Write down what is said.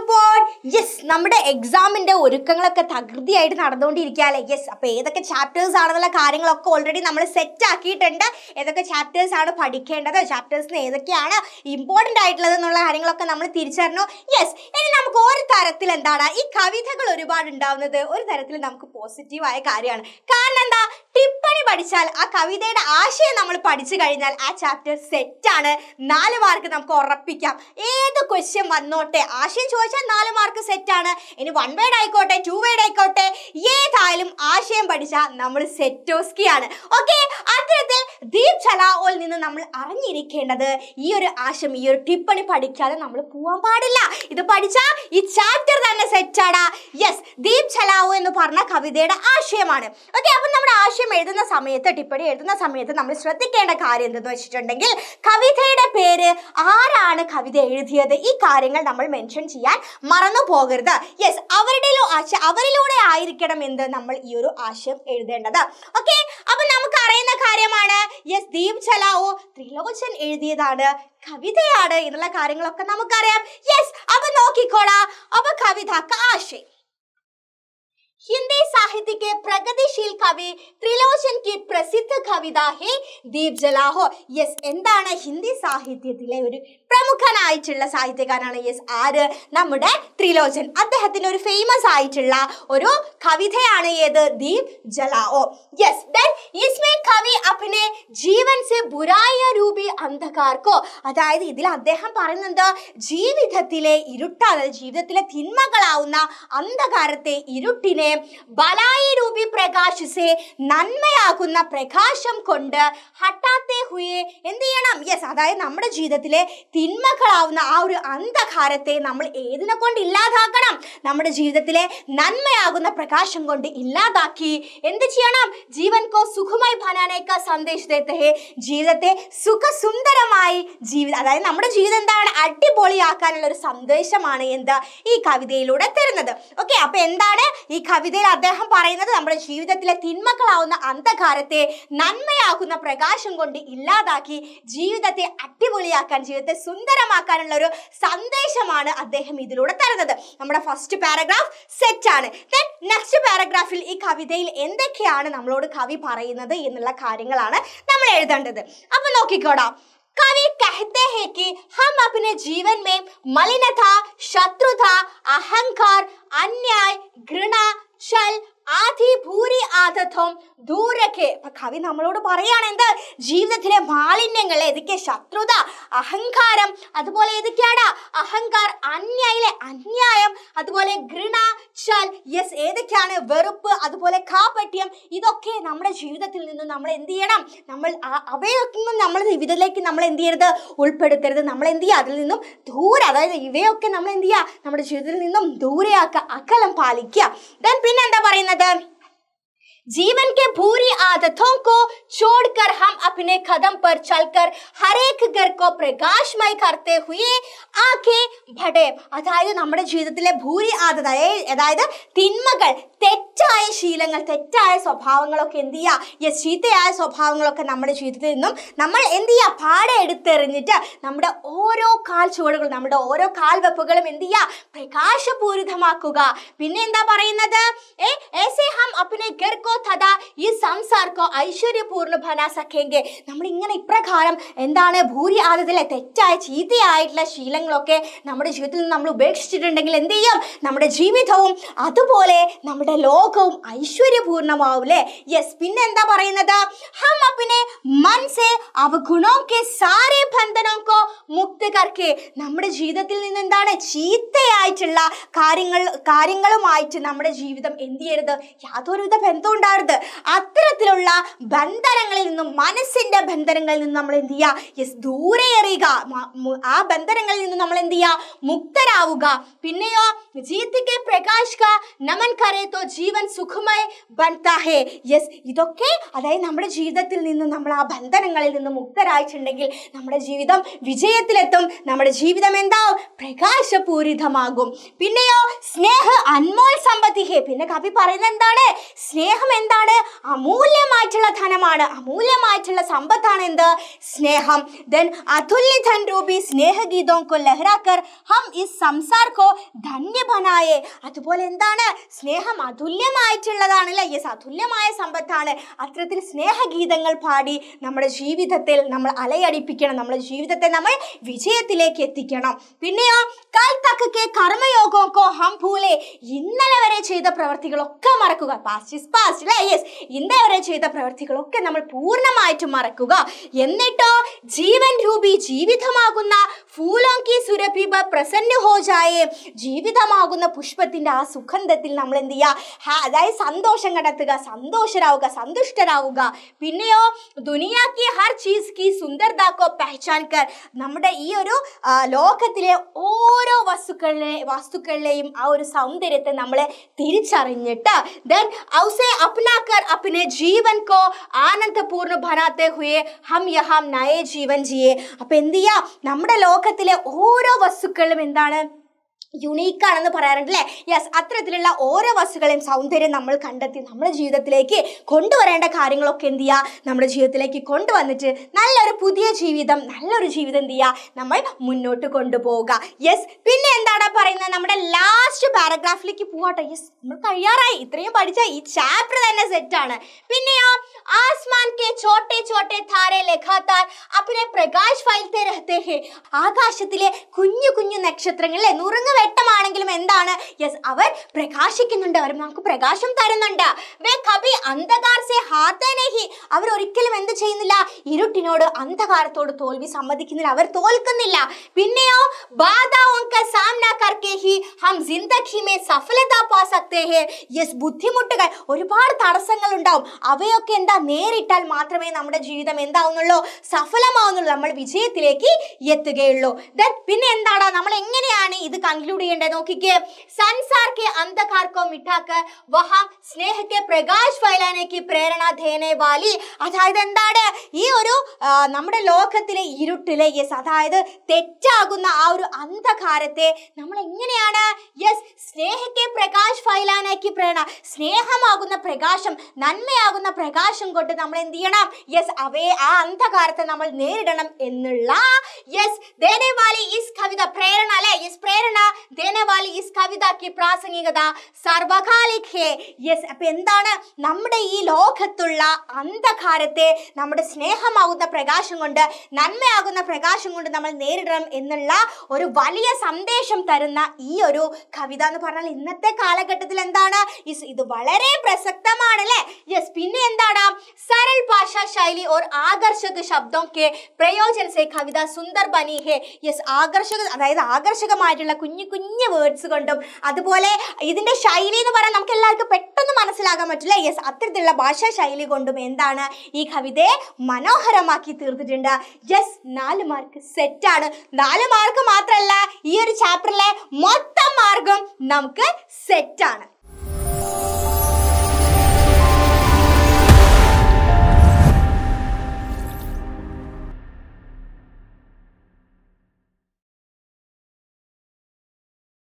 Goodbye. Yes നമ്മുടെ എക്സാമിൻ്റെ ഒരുക്കങ്ങളൊക്കെ തകൃതിയായിട്ട് നടന്നുകൊണ്ടിരിക്കുകയല്ലേ യെസ് അപ്പോൾ ഏതൊക്കെ ചാപ്റ്റേഴ്സ് ആണെന്നുള്ള കാര്യങ്ങളൊക്കെ ഓൾറെഡി നമ്മൾ സെറ്റ് ആക്കിയിട്ടുണ്ട് ഏതൊക്കെ ചാപ്റ്റേഴ്സ് ആണ് പഠിക്കേണ്ടത് ചാപ്റ്റേഴ്സിന് ഏതൊക്കെയാണ് ഇമ്പോർട്ടൻ്റ് ആയിട്ടുള്ളത് എന്നുള്ള കാര്യങ്ങളൊക്കെ നമ്മൾ തിരിച്ചറിഞ്ഞു യെസ് ഇനി നമുക്ക് ഒരു തരത്തിൽ എന്താണ് ഈ കവിതകൾ ഒരുപാട് ഉണ്ടാവുന്നത് ഒരു തരത്തിൽ നമുക്ക് പോസിറ്റീവായ കാര്യമാണ് കാരണം എന്താ ടിപ്പണി പഠിച്ചാൽ ആ കവിതയുടെ ആശയം നമ്മൾ പഠിച്ചു കഴിഞ്ഞാൽ ആ ചാപ്റ്റർ സെറ്റാണ് നാല് മാർക്ക് നമുക്ക് ഉറപ്പിക്കാം ഏത് ക്വസ്റ്റ്യൻ വന്നോട്ടെ ആശയം ചോദിച്ചാൽ നാല് മാർക്ക് മാർക്ക് ആണ് ഇനി വൺ വേഡ് ആയിക്കോട്ടെ ടു വേഡ് ആയിക്കോട്ടെ ഏതായാലും ആശയം പഠിച്ച നമ്മൾ സെറ്റോസ്കിയാണ് ഓക്കെ അത്തരത്തിൽ ദീപ് ചലാവോൽ നിന്ന് നമ്മൾ അറിഞ്ഞിരിക്കേണ്ടത് ഈ ഒരു ആശയം ഈ ഒരു ടിപ്പണി പഠിക്കാതെ നമ്മൾ പോവാൻ പാടില്ല ഇത് പഠിച്ചാൽ ഈ ചാപ്റ്റർ തന്നെ സെറ്റാടാ യെസ് ദീപ് ചലാവോ എന്ന് പറഞ്ഞ കവിതയുടെ ആശയമാണ് ഓക്കെ അപ്പം നമ്മുടെ ആശയം എഴുതുന്ന സമയത്ത് ടിപ്പണി എഴുതുന്ന സമയത്ത് നമ്മൾ ശ്രദ്ധിക്കേണ്ട കാര്യം എന്തെന്ന് വെച്ചിട്ടുണ്ടെങ്കിൽ കവിതയുടെ പേര് ആരാണ് കവിത എഴുതിയത് ഈ കാര്യങ്ങൾ നമ്മൾ മെൻഷൻ ചെയ്യാൻ മറന്നു പോകരുത് യെസ് അവരുടെ അവരിലൂടെ ആയിരിക്കണം എന്ത് നമ്മൾ ഈ ഒരു ആശയം എഴുതേണ്ടത് ഓക്കെ അപ്പൊ നമുക്ക് അറിയുന്ന കാര്യമാണ് യെസ് ദീപ് ചലാവോ ത്രിലോചൻ എഴുതിയതാണ് കവിതയാണ് എന്നുള്ള കാര്യങ്ങളൊക്കെ നമുക്കറിയാം യെസ് അപ്പൊ നോക്കിക്കോളാം അപ്പൊ കവിത ആശയം ഹിന്ദി സാഹിത്യക്ക് के പ്രഗതിശീൽ കവി ത്രിലോചൻ കി പ്രസിദ്ധ കവിത ഹേ ദീപ് ജലാഹോ യെസ് എന്താണ് ഹിന്ദി സാഹിത്യത്തിലെ ഒരു പ്രമുഖനായിട്ടുള്ള സാഹിത്യകാരനാണ് യെസ് ആര് നമ്മുടെ ത്രിലോചൻ അദ്ദേഹത്തിന് ഒരു ഫേമസ് ആയിട്ടുള്ള ഒരു കവിതയാണ് ഏത് ദീപ് ജലാഓ യെസ് ഇസ്മേ കവി അപ്നെ ജീവൻ സെ ബുരായ രൂപി അന്ധകാർക്കോ അതായത് ഇതിൽ അദ്ദേഹം പറയുന്നത് ജീവിതത്തിലെ ഇരുട്ട അതായത് ജീവിതത്തിലെ തിന്മകളാവുന്ന അന്ധകാരത്തെ ഇരുട്ടിനെ ബലായ രൂപി പ്രകാശിസെ നന്മയാകുന്ന പ്രകാശം കൊണ്ട് ഹട്ടാത്തെ ഹുയെ എന്ത് ചെയ്യണം യെസ് അതായത് നമ്മുടെ ജീവിതത്തിലെ തിന്മകളാവുന്ന ആ ഒരു അന്ധകാരത്തെ നമ്മൾ ഏതിനെ കൊണ്ട് ഇല്ലാതാക്കണം നമ്മുടെ ജീവിതത്തിലെ നന്മയാകുന്ന പ്രകാശം കൊണ്ട് ഇല്ലാതാക്കി എന്ത് ചെയ്യണം ജീവൻ കോ സുഖമായി ഭനാനേക്ക സന്ദേശത്തെ ജീവിതത്തെ സുഖസുന്ദരമായി ജീവിതം അതായത് നമ്മുടെ ജീവിതം എന്താണ് അടിപൊളിയാക്കാനുള്ള ഒരു സന്ദേശമാണ് എന്ത് ഈ കവിതയിലൂടെ തരുന്നത് ഓക്കെ അപ്പൊ എന്താണ് ഈ കവിതയിൽ അദ്ദേഹം പറയുന്നത് നമ്മുടെ ജീവിതത്തിലെ തിന്മകളാവുന്ന അന്ധകാരത്തെ നന്മയാകുന്ന പ്രകാശം കൊണ്ട് ഇല്ലാതാക്കി ജീവിതത്തെ അടിപൊളിയാക്കാൻ ജീവിതത്തെ സുന്ദരമാക്കാനുള്ള ഒരു സന്ദേശമാണ് അദ്ദേഹം ഇതിലൂടെ തരുന്നത് നമ്മുടെ ഫസ്റ്റ് പാരഗ്രാഫ് സെറ്റ് ആണ് ദെൻ നെക്സ്റ്റ് പാരഗ്രാഫിൽ ഈ കവിതയിൽ എന്തൊക്കെയാണ് നമ്മളോട് കവി പറയുന്നത് എന്നുള്ള കാര്യങ്ങളാണ് നമ്മൾ എഴുതേണ്ടത് അപ്പൊ നോക്കിക്കോടാ കവി कहते हैं कि हम अपने जीवन में मलिनता शत्रुता अहंकार अन्याय घृणा छल ആധി ഭൂരി ദൂരക്കെ കവി നമ്മളോട് പറയാണ് എന്ത് ജീവിതത്തിലെ മാലിന്യങ്ങൾ ഏതൊക്കെ ശത്രുത അഹങ്കാരം അതുപോലെ ഏതൊക്കെയാണ് അഹങ്കാർ അന്യയിലെ അന്യായം അതുപോലെ ഘൃണ ചൽ യെസ് ഏതൊക്കെയാണ് വെറുപ്പ് അതുപോലെ കാപട്യം ഇതൊക്കെ നമ്മുടെ ജീവിതത്തിൽ നിന്നും നമ്മൾ എന്ത് ചെയ്യണം നമ്മൾ അവയൊക്കെ നമ്മൾ ജീവിതത്തിലേക്ക് നമ്മൾ എന്ത് ചെയ്യരുത് ഉൾപ്പെടുത്തരുത് നമ്മൾ എന്ത് ചെയ്യുക അതിൽ നിന്നും ദൂരെ അതായത് ഇവയൊക്കെ നമ്മൾ എന്ത് ചെയ്യുക നമ്മുടെ ജീവിതത്തിൽ നിന്നും ദൂരെയാക്കുക അകലം പാലിക്കുക ദെൻ പിന്നെ എന്താ പറയുന്നത് them जीवन के बुरी आदतों को छोड़कर हम अपने कदम पर चलकर ഹരേക്ക് ഗർക്കോ പ്രകാശമായി കർത്തേ ഹുയേ ആഖേ ഭടേ അതായത് നമ്മുടെ ജീവിതത്തിലെ ഭൂരി ആദത അതായത് തിന്മകൾ തെറ്റായ ശീലങ്ങൾ തെറ്റായ സ്വഭാവങ്ങളൊക്കെ എന്ത് ചെയ്യുക യെസ് ചീത്തയായ സ്വഭാവങ്ങളൊക്കെ നമ്മുടെ ജീവിതത്തിൽ നിന്നും നമ്മൾ എന്ത് ചെയ്യുക പാടെ എടുത്തെറിഞ്ഞിട്ട് നമ്മുടെ ഓരോ കാൽ ചുവടുകളും നമ്മുടെ ഓരോ കാൽ വെപ്പുകളും എന്ത് ചെയ്യുക പ്രകാശപൂരിതമാക്കുക പിന്നെ എന്താ പറയുന്നത് ഏ ഏസേ ഹം അപ്പിനെ ഗർക്കോ തഥാ ഈ സംസാർക്കോ ഐശ്വര്യപൂർണ്ണ ഭന സഖ്യെങ്കിൽ നമ്മൾ ഇങ്ങനെ ഇപ്രകാരം എന്താണ് ഭൂരി ആദ്യത്തിലെ തെറ്റായ ചീത്തയായിട്ടുള്ള ശീലങ്ങളൊക്കെ നമ്മുടെ ജീവിതത്തിൽ നിന്ന് നമ്മൾ ഉപേക്ഷിച്ചിട്ടുണ്ടെങ്കിൽ എന്ത് ചെയ്യും നമ്മുടെ ജീവിതവും അതുപോലെ നമ്മുടെ ലോകവും ഐശ്വര്യപൂർണ്ണമാവൂലേ യെസ് പിന്നെ എന്താ പറയുന്നത് ഹം അപ്പിനെ മനസ്സെ അവഗുണവും കെ സാരേ ബന്ധനവും മുക്തി കർക്കെ നമ്മുടെ ജീവിതത്തിൽ നിന്ന് എന്താണ് ചീത്തയായിട്ടുള്ള കാര്യങ്ങൾ കാര്യങ്ങളുമായിട്ട് നമ്മുടെ ജീവിതം എന്ത് ചെയ്യരുത് യാതൊരുവിധ ബന്ധവും ഉണ്ടാവരുത് അത്തരത്തിലുള്ള ബന്ധനങ്ങളിൽ നിന്നും മനസ്സിന്റെ ബന്ധനങ്ങളിൽ നിന്ന് നമ്മൾ എന്ത് ചെയ്യുക യെസ് ദൂരെ എറിയുക ആ ബന്ധനങ്ങളിൽ നിന്ന് നമ്മൾ എന്ത് ചെയ്യുക മുക്തരാവുക പിന്നെയോ ജീത്തിക്ക് പ്രകാശിക്ക നമൻ കരേത്തോ ജീവൻ സുഖമായി ബന്താഹേ യെസ് ഇതൊക്കെ അതായത് നമ്മുടെ ജീവിതത്തിൽ നിന്ന് നമ്മൾ ആ ബന്ധനങ്ങളിൽ നിന്ന് മുക്തരായിട്ടുണ്ടെങ്കിൽ നമ്മുടെ ജീവിതം വിജയത്തിലെത്തും നമ്മുടെ ജീവിതം എന്താവും പ്രകാശപൂരിതമാകും പിന്നെയോ സ്നേഹ അൻമോൾ സമ്പത്തിഹേ പിന്നെ കവി പറയുന്നത് എന്താണ് സ്നേഹം സ്നേഹം എന്താണ് അമൂല്യമായിട്ടുള്ള ധനമാണ് അമൂല്യമായിട്ടുള്ള സമ്പത്താണ് എന്ത് സ്നേഹം ദെൻ അതുല്യ ധൻ രൂപി സ്നേഹഗീതോ കോ ലഹ്റാക്കർ ഹം ഈ സംസാർ കോ ധന്യ അതുപോലെ എന്താണ് സ്നേഹം അതുല്യമായിട്ടുള്ളതാണ് അല്ലേ യെസ് അതുല്യമായ സമ്പത്താണ് അത്തരത്തിൽ സ്നേഹഗീതങ്ങൾ പാടി നമ്മുടെ ജീവിതത്തിൽ നമ്മൾ അലയടിപ്പിക്കണം നമ്മുടെ ജീവിതത്തെ നമ്മൾ വിജയത്തിലേക്ക് എത്തിക്കണം പിന്നെയോ കൽത്തക്കെ തക്കേ കർമ്മയോഗോക്കോ ഹം ഭൂലെ ഇന്നലെ വരെ ചെയ്ത പ്രവർത്തികളൊക്കെ മറക്കുക പാസ്റ്റ് ഇസ് പാസ്റ്റ് പാസ്റ്റ് അല്ലേ യെസ് ഇന്നേവരെ ചെയ്ത പ്രവൃത്തികളൊക്കെ നമ്മൾ പൂർണ്ണമായിട്ടും മറക്കുക എന്നിട്ടോ ജീവൻ രൂപി ജീവിതമാകുന്ന ഫൂലോങ്കി സുരഭിബ പ്രസന്ന ഹോജായെ ജീവിതമാകുന്ന പുഷ്പത്തിൻ്റെ ആ സുഗന്ധത്തിൽ നമ്മൾ എന്ത് ചെയ്യുക അതായത് സന്തോഷം കണ്ടെത്തുക സന്തോഷരാവുക സന്തുഷ്ടരാവുക പിന്നെയോ ദുനിയാക്കി ഹർ ചീസ് കി സുന്ദർദാക്കോ പഹചാൻ കർ നമ്മുടെ ഈ ഒരു ലോകത്തിലെ ഓരോ വസ്തുക്കളിലെ വസ്തുക്കളിലെയും ആ ഒരു സൗന്ദര്യത്തെ നമ്മളെ തിരിച്ചറിഞ്ഞിട്ട് ദെൻ ഔസേ अपना कर अपने जीवन को ആനന്ദ പൂർണ്ണ ഭനാത്തെ ഹുയെ ഹം യഹാം നയ ജീവൻ ജിയെ അപ്പം എന്ത് ചെയ്യുക നമ്മുടെ ലോകത്തിലെ ഓരോ വസ്തുക്കളും എന്താണ് യുണീക്ക് ആണെന്ന് പറയാറുണ്ട് അല്ലേ യെസ് അത്തരത്തിലുള്ള ഓരോ വസ്തുക്കളെയും സൗന്ദര്യം നമ്മൾ കണ്ടെത്തി നമ്മുടെ ജീവിതത്തിലേക്ക് കൊണ്ടുവരേണ്ട കാര്യങ്ങളൊക്കെ എന്ത് ചെയ്യുക നമ്മുടെ ജീവിതത്തിലേക്ക് കൊണ്ടുവന്നിട്ട് നല്ലൊരു പുതിയ ജീവിതം നല്ലൊരു ജീവിതം എന്ത് ചെയ്യുക നമ്മൾ മുന്നോട്ട് കൊണ്ടുപോവുക യെസ് പിന്നെ എന്താണ് പറയുന്നത് നമ്മുടെ ലാസ്റ്റ് പാരഗ്രാഫിലേക്ക് പോകട്ടെ യെസ് നമ്മൾ തയ്യാറായി ഇത്രയും പഠിച്ച ഈ ചാപ്റ്റർ തന്നെ സെറ്റാണ് പിന്നെയോ ആ के छोटे छोटे तारे लगातार अपने प्रकाश ഫൈൽത്തെ रहते हैं ആകാശത്തിലെ കുഞ്ഞു കുഞ്ഞു നക്ഷത്രങ്ങളിലെ നുറുങ്ങ് വെട്ടമാണെങ്കിലും എന്താണ് യെസ് അവർ പ്രകാശിക്കുന്നുണ്ട് അവർ നമുക്ക് പ്രകാശം തരുന്നുണ്ട് വേ കബി അന്ധകാർ സെ ഹാർത്തേ നഹി അവർ ഒരിക്കലും എന്ത് ചെയ്യുന്നില്ല ഇരുട്ടിനോട് അന്ധകാരത്തോട് തോൽവി സമ്മതിക്കുന്നില്ല അവർ തോൽക്കുന്നില്ല പിന്നെയോ ബാധാവുക സാമന കർക്കെ ഹി ഹം ജിന്ദഗി മേ സഫലത പാ സക്തേ ഹേ യെസ് ബുദ്ധിമുട്ടുകൾ ഒരുപാട് തടസ്സങ്ങൾ ഉണ്ടാവും അവയൊക്കെ എന്താ നേരിട്ടാൽ മാത്രമേ നമ്മുടെ ജീവിതം എന്താവുന്നുള്ളൂ സഫലമാവുന്നുള്ളൂ നമ്മൾ വിജയത്തിലേക്ക് എത്തുകയുള്ളൂ ദെൻ പിന്നെ എന്താടാ നമ്മൾ എങ്ങനെയാണ് ഇത് കൺക്ലൂഡ് ചെയ്യേണ്ടത് നോക്കിക്കേ സൻസാർക്ക് അന്ധകാർക്കോ മിഠാക്ക് വഹാം സ്നേഹക്ക് പ്രകാശ് ഫൈലാനേക്ക് പ്രേരണ ധേനെ വാലി അതായത് എന്താണ് ഈ ഒരു നമ്മുടെ ലോകത്തിലെ ഇരുട്ടിലെ യെസ് അതായത് തെറ്റാകുന്ന ആ ഒരു അന്ധകാരത്തെ നമ്മൾ എങ്ങനെയാണ് യെസ് സ്നേഹക്കെ പ്രകാശ് ഫൈലാനാക്കി പ്രേരണ സ്നേഹമാകുന്ന പ്രകാശം നന്മയാകുന്ന പ്രകാശം കൊണ്ട് നമ്മൾ എന്ത് ചെയ്യണം യെസ് അവയെ ആ അന്ധകാരത്തെ നമ്മൾ നേരിടണം എന്നുള്ള യെസ് ദേനേവാലി ഈസ് കവിത പ്രേരണ അല്ലേ യെസ് പ്രേരണ ദേനവാലി കവിത കി പ്രാസംഗികത സർവകാലികേ യെസ് അപ്പൊ എന്താണ് നമ്മുടെ ഈ ലോകത്തുള്ള അന്ധകാരത്തെ നമ്മുടെ സ്നേഹമാകുന്ന പ്രകാശം കൊണ്ട് നന്മയാകുന്ന പ്രകാശം കൊണ്ട് നമ്മൾ നേരിടണം എന്നുള്ള ഒരു വലിയ സന്ദേശം തരുന്ന ഈ ഒരു കവിത എന്ന് പറഞ്ഞാൽ ഇന്നത്തെ കാലഘട്ടത്തിൽ എന്താണ് ഇത് വളരെ പ്രസക്തമാണ് അല്ലേ യെസ് പിന്നെ എന്താണ് സരൽ भाषा शैली और आकर्षक शब्दों के പ്രയോജന से കവിത സുന്ദർ ബനി ഹേ യെസ് ആകർഷക അതായത് ആകർഷകമായിട്ടുള്ള കുഞ്ഞു കുഞ്ഞു വേർഡ്സ് കൊണ്ടും അതുപോലെ ഇതിൻ്റെ ശൈലി എന്ന് പറയാൻ നമുക്ക് എല്ലാവർക്കും പെട്ടെന്ന് മനസ്സിലാക്കാൻ പറ്റില്ല യെസ് അത്തരത്തിലുള്ള ഭാഷാ ശൈലി കൊണ്ടും എന്താണ് ഈ കവിതയെ മനോഹരമാക്കി തീർത്തിട്ടുണ്ട് യെസ് നാല് മാർക്ക് സെറ്റാണ് നാല് മാർക്ക് മാത്രമല്ല ഈ ഒരു ചാപ്റ്ററിലെ മൊത്തം മാർക്കും നമുക്ക് സെറ്റാണ്